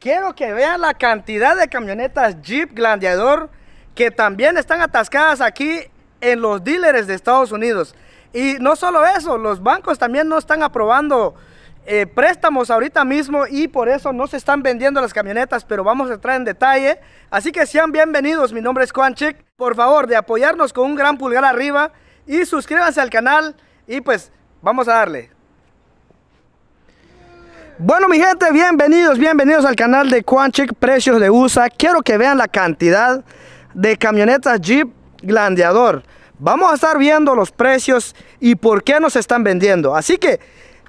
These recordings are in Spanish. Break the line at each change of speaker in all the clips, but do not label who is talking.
Quiero que vean la cantidad de camionetas Jeep Gladiador que también están atascadas aquí en los dealers de Estados Unidos. Y no solo eso, los bancos también no están aprobando eh, préstamos ahorita mismo y por eso no se están vendiendo las camionetas, pero vamos a entrar en detalle. Así que sean bienvenidos, mi nombre es Juan Chick. Por favor, de apoyarnos con un gran pulgar arriba y suscríbanse al canal y pues vamos a darle. Bueno mi gente, bienvenidos, bienvenidos al canal de QuanChic Precios de USA Quiero que vean la cantidad de camionetas Jeep Glandeador Vamos a estar viendo los precios y por qué nos están vendiendo Así que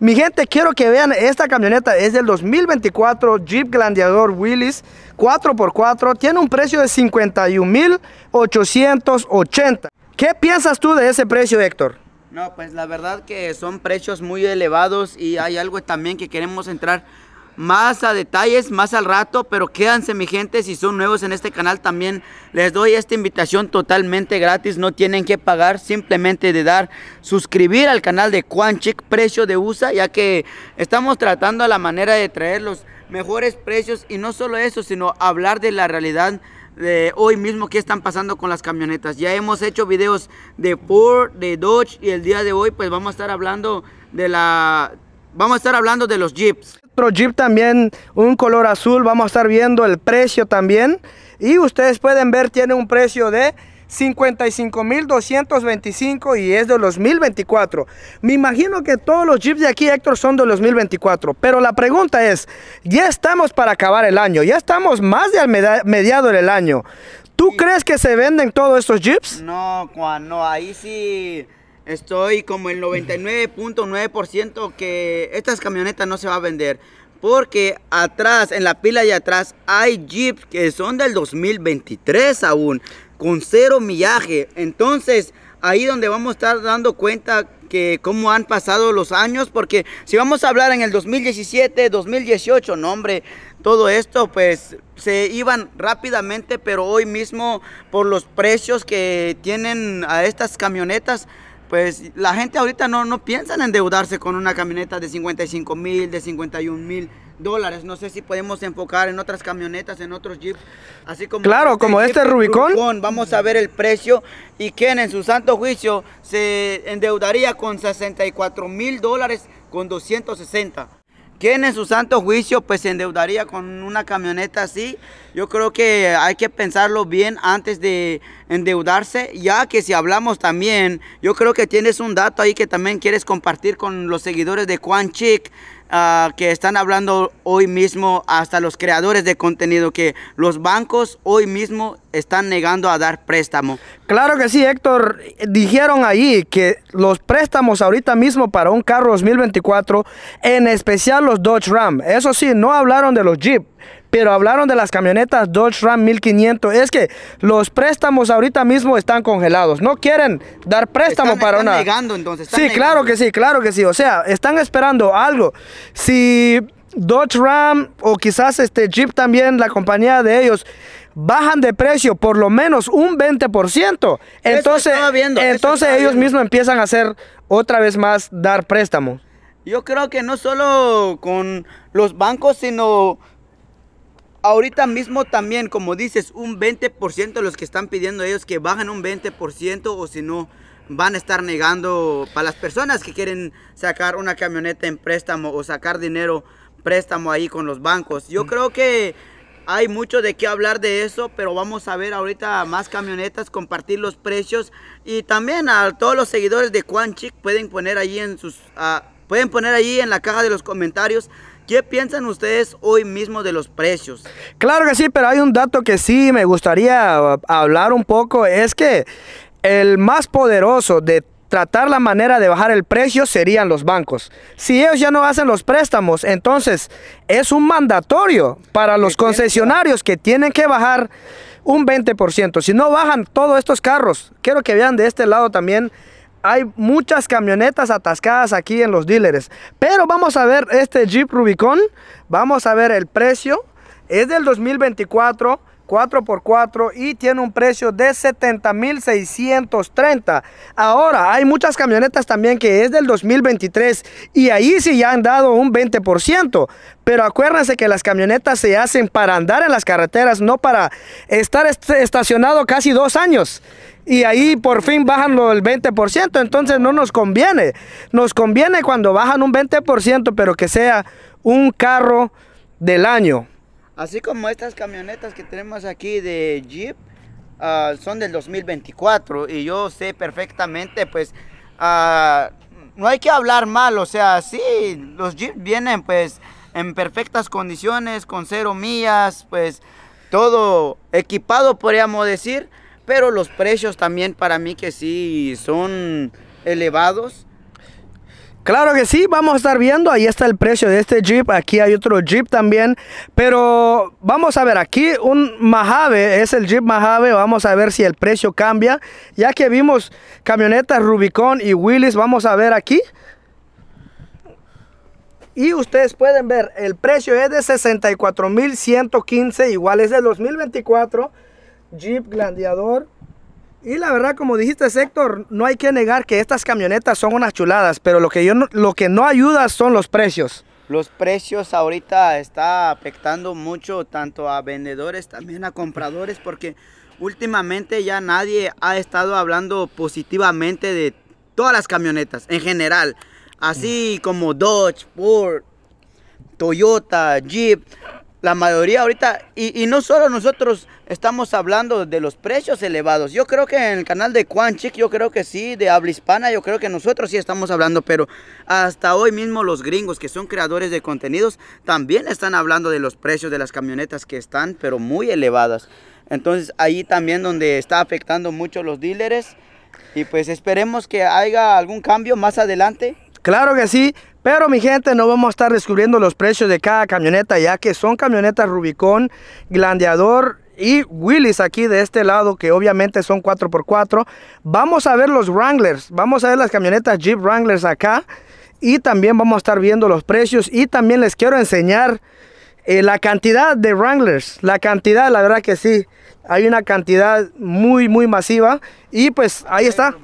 mi gente, quiero que vean esta camioneta, es del 2024 Jeep Glandeador Willys 4x4, tiene un precio de 51.880. ¿Qué piensas tú de ese precio, Héctor?
No, pues la verdad que son precios muy elevados y hay algo también que queremos entrar más a detalles, más al rato, pero quédanse mi gente, si son nuevos en este canal también les doy esta invitación totalmente gratis, no tienen que pagar, simplemente de dar suscribir al canal de Quanchik Precio de USA, ya que estamos tratando la manera de traer los mejores precios y no solo eso, sino hablar de la realidad de hoy mismo qué están pasando con las camionetas. Ya hemos hecho videos de Ford, de Dodge y el día de hoy pues vamos a estar hablando de la... Vamos a estar hablando de los Jeeps.
Otro Jeep también, un color azul, vamos a estar viendo el precio también. Y ustedes pueden ver, tiene un precio de 55.225 y es de 2024. Me imagino que todos los Jeeps de aquí, Héctor, son de 2024. Pero la pregunta es, ya estamos para acabar el año, ya estamos más de al mediado del año. ¿Tú crees que se venden todos estos
Jeeps? No, Juan, no, ahí sí... Estoy como el 99.9% que estas camionetas no se va a vender. Porque atrás, en la pila de atrás, hay Jeeps que son del 2023 aún con cero millaje. Entonces, ahí donde vamos a estar dando cuenta que cómo han pasado los años, porque si vamos a hablar en el 2017, 2018, no hombre, todo esto pues se iban rápidamente, pero hoy mismo por los precios que tienen a estas camionetas, pues la gente ahorita no, no piensa en endeudarse con una camioneta de 55 mil, de 51 mil dólares. No sé si podemos enfocar en otras camionetas, en otros jeeps. Así como claro, este como este Rubicon. Vamos a ver el precio y quién en su santo juicio se endeudaría con 64 mil dólares con 260. quién en su santo juicio pues se endeudaría con una camioneta así? Yo creo que hay que pensarlo bien antes de endeudarse, ya que si hablamos también, yo creo que tienes un dato ahí que también quieres compartir con los seguidores de Juan Chic, Ah, que están hablando hoy mismo hasta los creadores de contenido, que los bancos hoy mismo están negando a dar préstamo.
Claro que sí, Héctor. Dijeron ahí que los préstamos ahorita mismo para un carro 2024, en especial los Dodge Ram, eso sí, no hablaron de los Jeep pero hablaron de las camionetas Dodge Ram 1500. Es que los préstamos ahorita mismo están congelados. No quieren dar préstamo para están entonces. sí, claro que sí, claro que sí. O sea, están esperando algo. Si Dodge Ram o quizás este Jeep también, la compañía de ellos, bajan de precio por lo menos un 20%. Entonces, entonces ellos mismos empiezan a hacer otra vez más dar préstamo.
Yo creo que no solo con los bancos, sino ahorita mismo también, como dices, un 20% de los que están pidiendo ellos que bajen un 20% o si no van a estar negando para las personas que quieren sacar una camioneta en préstamo o sacar dinero préstamo ahí con los bancos. Yo mm. creo que hay mucho de qué hablar de eso, pero vamos a ver ahorita más camionetas, compartir los precios y también a todos los seguidores de Quan pueden poner ahí en sus ah, pueden poner allí en la caja de los comentarios ¿Qué piensan ustedes hoy mismo de los precios?
Claro que sí, pero hay un dato que sí me gustaría ah, hablar un poco. Es que el más poderoso de tratar la manera de bajar el precio serían los bancos. Si ellos ya no hacen los préstamos, entonces es un mandatorio para los concesionarios que tienen que bajar un 20%. Si no bajan todos estos carros, quiero que vean de este lado también hay muchas camionetas atascadas aquí en los dealers. Pero vamos a ver este Jeep Rubicon. Vamos a ver el precio. Es del 2024. 4x4 y tiene un precio de 70,630. Ahora, hay muchas camionetas también que es del 2023 y ahí sí ya han dado un 20%. Pero acuérdense que las camionetas se hacen para andar en las carreteras, no para estar estacionado casi dos años y ahí por fin bajan el 20%, entonces no nos conviene. Nos conviene cuando bajan un 20%, pero que sea un carro del año.
Así como estas camionetas que tenemos aquí de Jeep ah, son del 2024 y yo sé perfectamente pues ah, no hay que hablar mal, o sea, sí, los Jeep vienen pues en perfectas condiciones, con cero millas, pues todo equipado podríamos decir pero los precios también para mí que sí son elevados. Claro
que sí, vamos a estar viendo, ahí está el precio de este Jeep, aquí hay otro Jeep también, pero vamos a ver, aquí un Mojave, es el Jeep Mojave, vamos a ver si el precio cambia, ya que vimos camionetas Rubicon y willis vamos a ver aquí. Y ustedes pueden ver, el precio es de 64.115, igual es de 2024, Jeep gladiador. Y la verdad, como dijiste, Héctor, no hay que negar que estas camionetas son unas chuladas, pero lo que, yo no, lo que no ayuda son los precios.
Los precios ahorita está afectando mucho tanto a vendedores, también a compradores, porque últimamente ya nadie ha estado hablando positivamente de todas las camionetas en general, así como Dodge, Ford, Toyota, Jeep, la mayoría ahorita, y no solo nosotros, estamos hablando de los precios elevados. Yo creo que en el canal de Quanchik, yo creo que sí, de habla hispana, yo creo que nosotros sí estamos hablando, pero hasta hoy mismo los gringos que son creadores de contenidos también están hablando de los precios de las camionetas que están, pero muy elevadas. Entonces ahí también donde está afectando mucho los dealers. Y pues esperemos que haya algún cambio más adelante. Claro que
sí, pero mi gente, no vamos a estar descubriendo los precios de cada camioneta, ya que son camionetas Rubicon, Glandeador, y Willis aquí de este lado, que obviamente son 4x4. Vamos a ver los Wranglers, vamos a ver las camionetas Jeep Wranglers acá y también vamos a estar viendo los precios y también les quiero enseñar eh, la cantidad de Wranglers, la cantidad, la verdad que sí, hay una cantidad muy, muy masiva y pues ahí está.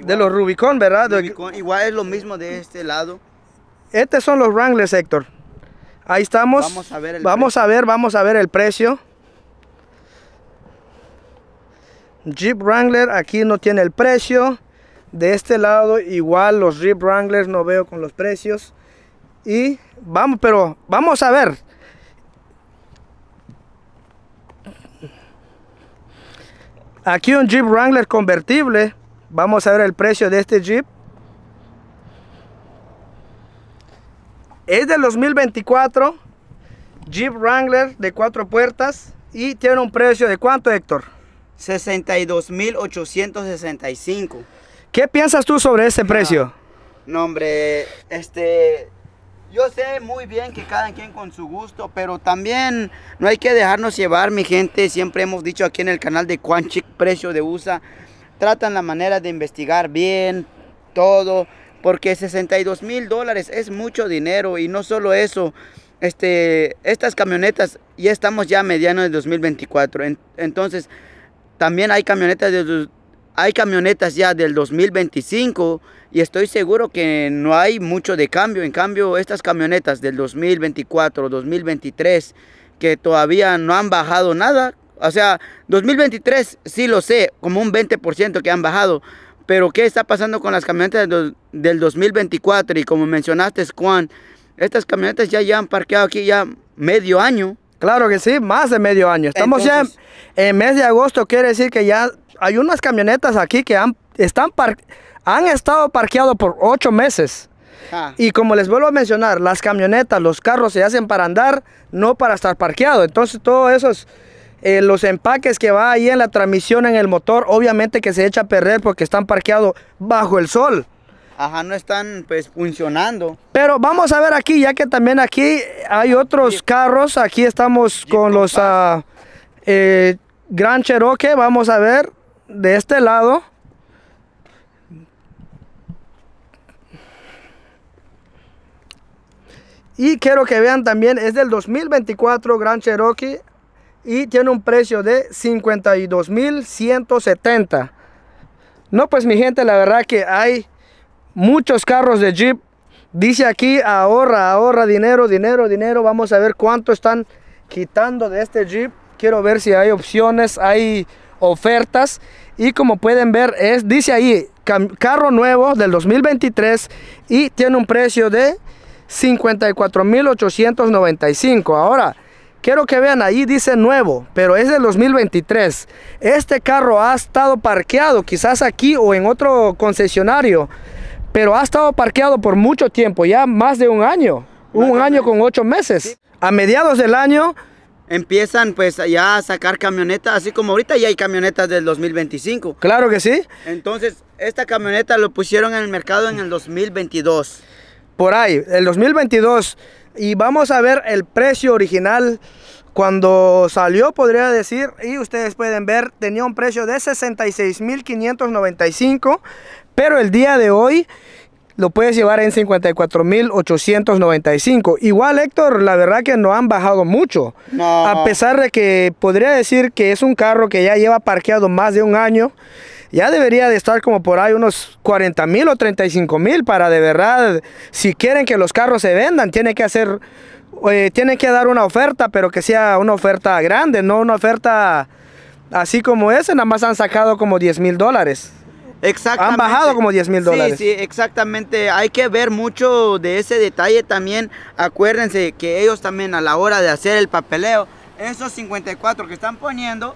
de los Rubicon, ¿verdad?
igual es lo mismo de este lado.
Estos son los Wranglers, Héctor. Ahí estamos. Vamos a ver el vamos A ver, vamos a ver el precio. Jeep Wrangler aquí no tiene el precio. De este lado igual los Jeep Wranglers no veo con los precios. Y vamos, pero vamos a ver. Aquí un Jeep Wrangler convertible. Vamos a ver el precio de este Jeep. Es del 2024. Jeep Wrangler
de cuatro puertas. Y tiene un precio de cuánto, Héctor? mil 62.865.
¿Qué piensas tú sobre este precio?
No, hombre, este... Yo sé muy bien que cada quien con su gusto, pero también no hay que dejarnos llevar, mi gente. Siempre hemos dicho aquí en el canal de Quanchic Precio de USA, tratan la manera de investigar bien todo, porque 62 mil dólares es mucho dinero y no solo eso, este, estas camionetas ya estamos ya a mediano de 2024, entonces también hay camionetas, de, hay camionetas ya del 2025 y estoy seguro que no hay mucho de cambio. En cambio, estas camionetas del 2024, 2023, que todavía no han bajado nada. O sea, 2023 sí lo sé, como un 20% que han bajado. Pero ¿qué está pasando con las camionetas del 2024? Y como mencionaste, Juan, estas camionetas ya, ya han parqueado aquí ya medio año. Claro que sí, más de medio año. Estamos ya en, mes de agosto, quiere decir que ya hay
unas camionetas aquí que han, están han estado parqueados por ocho meses. Ah. Y como les vuelvo a mencionar, las camionetas, los carros se hacen para andar, no para estar parqueado. Entonces, todos esos, eh, los empaques que va ahí en la transmisión, en el motor, obviamente que se echa a perder porque están parqueados bajo el sol.
Ajá, no están pues funcionando.
Pero vamos a ver aquí, ya que también aquí hay otros carros. Aquí estamos con los ah, eh, Gran Cherokee. Vamos a ver de este lado. Y quiero que vean también, es del 2024 Gran Cherokee y tiene un precio de 52.170. No, pues mi gente, la verdad que hay muchos carros de Jeep. Dice aquí, ahorra, ahorra dinero, dinero, dinero. Vamos a ver cuánto están quitando de este Jeep. Quiero ver si hay opciones, hay ofertas. Y como pueden ver, es, dice ahí, carro nuevo del 2023 y tiene un precio de 54.895. Ahora, quiero que vean, ahí dice nuevo, pero es del 2023. Este carro ha estado parqueado, quizás aquí o en otro concesionario, pero ha estado parqueado por mucho tiempo, ya más de un año, un año con ocho meses. A mediados del año
empiezan pues ya a sacar camionetas, así como ahorita ya hay camionetas del 2025. Claro que sí. Entonces, esta camioneta lo pusieron en el mercado en el 2022.
Por ahí, el 2022. Y vamos a ver el precio original. Cuando salió, podría decir, y ustedes pueden ver, tenía un precio de 66.595, pero el día de hoy lo puedes llevar en 54.895. Igual Héctor, la verdad que no han bajado mucho. A pesar de que podría decir que es un carro que ya lleva parqueado más de un año, ya debería de estar como por ahí unos 40.000 o 35.000 para de verdad, si quieren que los carros se vendan, tiene que hacer, eh, que dar una oferta, pero que sea una oferta grande, no una oferta así como esa, nada más han sacado como 10 mil dólares. Exactamente. Han bajado como 10 mil dólares. Sí,
sí, exactamente. Hay que ver mucho de ese detalle también. Acuérdense que ellos también a la hora de hacer el papeleo, esos 54 que están poniendo,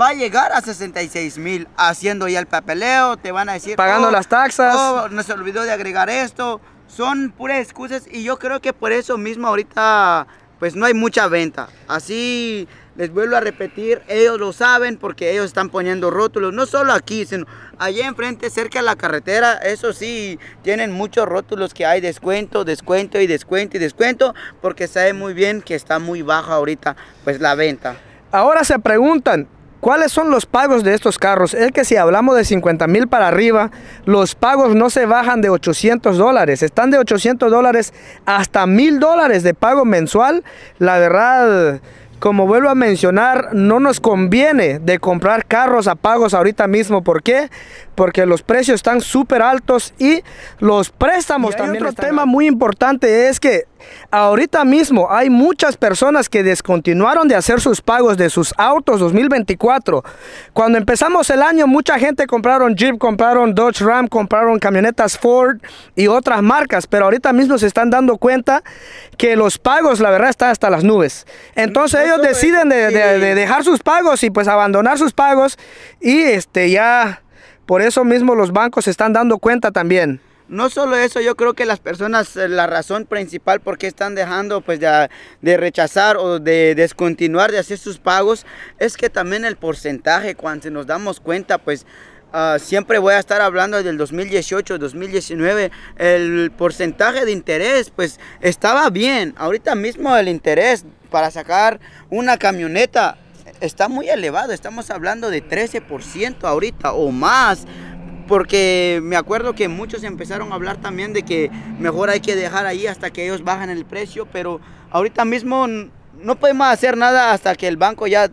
va a llegar a 66 mil haciendo ya el papeleo, te van a decir... Pagando oh, las taxas. Oh, no se olvidó de agregar esto. Son puras excusas y yo creo que por eso mismo ahorita pues no hay mucha venta. Así les vuelvo a repetir, ellos lo saben porque ellos están poniendo rótulos, no solo aquí, sino allá enfrente, cerca de la carretera. Eso sí, tienen muchos rótulos que hay descuento, descuento y descuento y descuento, porque saben muy bien que está muy baja ahorita pues la venta.
Ahora se preguntan, ¿Cuáles son los pagos de estos carros? Es que si hablamos de 50 mil para arriba, los pagos no se bajan de 800 dólares. Están de 800 dólares hasta mil dólares de pago mensual. La verdad, como vuelvo a mencionar, no nos conviene de comprar carros a pagos ahorita mismo. ¿Por qué? Porque los precios están súper altos y los préstamos también. Otro tema muy importante es que Ahorita mismo hay muchas personas que descontinuaron de hacer sus pagos de sus autos 2024. Cuando empezamos el año, mucha gente compraron Jeep, compraron Dodge Ram, compraron camionetas Ford y otras marcas, pero ahorita mismo se están dando cuenta que los pagos, la verdad, están hasta las nubes. Entonces ellos deciden de, dejar sus pagos y pues abandonar sus pagos y este ya... Por eso mismo los bancos se están dando cuenta también.
No solo eso, yo creo que las personas, eh, la razón principal por qué están dejando pues, de, rechazar o de descontinuar de hacer sus pagos es que también el porcentaje, cuando nos damos cuenta, pues ah, siempre voy a estar hablando del 2018, 2019, el porcentaje de interés, pues estaba bien. Ahorita mismo el interés para sacar una camioneta está muy elevado. Estamos hablando de 13% ahorita o más porque me acuerdo que muchos empezaron a hablar también de que mejor hay que dejar ahí hasta que ellos bajan el precio, pero ahorita mismo no podemos hacer nada hasta que el banco ya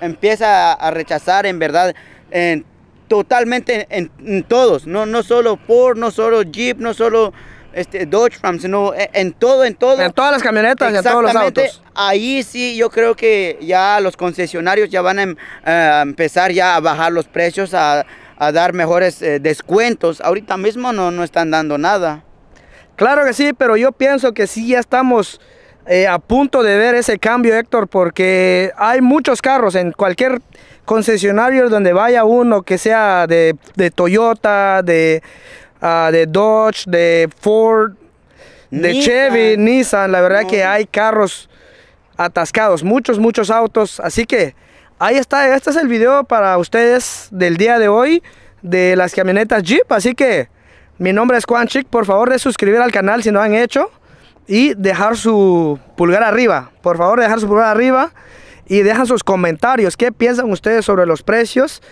empieza a rechazar en verdad en, totalmente en, todos, no, no solo por no solo Jeep, no solo este, Dodge Ram, sino e, en, todo, en todo. En todas las camionetas en todos los autos. Ahí sí yo creo que ya los concesionarios ya van a, em, eh, empezar ya a bajar los precios, a dar mejores eh, descuentos. Ahorita mismo no, no están dando nada. Claro que sí, pero yo pienso que sí ya estamos eh, a punto de ver ese cambio, Héctor,
porque hay muchos carros en cualquier concesionario donde vaya uno, que sea de, de Toyota, de, ah, de Dodge, de Ford, de Chevy, Nissan. La verdad que hay carros atascados, muchos, muchos autos. Así que Ahí está, este es el video para ustedes del día de hoy de las camionetas Jeep. Así que mi nombre es Juan Chick, por favor de suscribir al canal si no han hecho y dejar su pulgar arriba. Por favor dejar su pulgar arriba y dejan sus comentarios. ¿Qué piensan ustedes sobre los precios?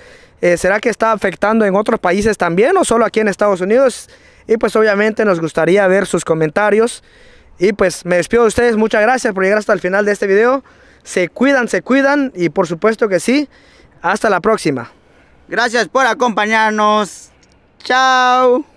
Eh, ¿Será que está afectando en otros países también o solo aquí en Estados Unidos? Y pues obviamente nos gustaría ver sus comentarios. Y pues me despido de ustedes. Muchas gracias por llegar hasta el final de este video. Se cuidan, se cuidan y por supuesto que sí. Hasta la próxima. Gracias por
acompañarnos. Chao.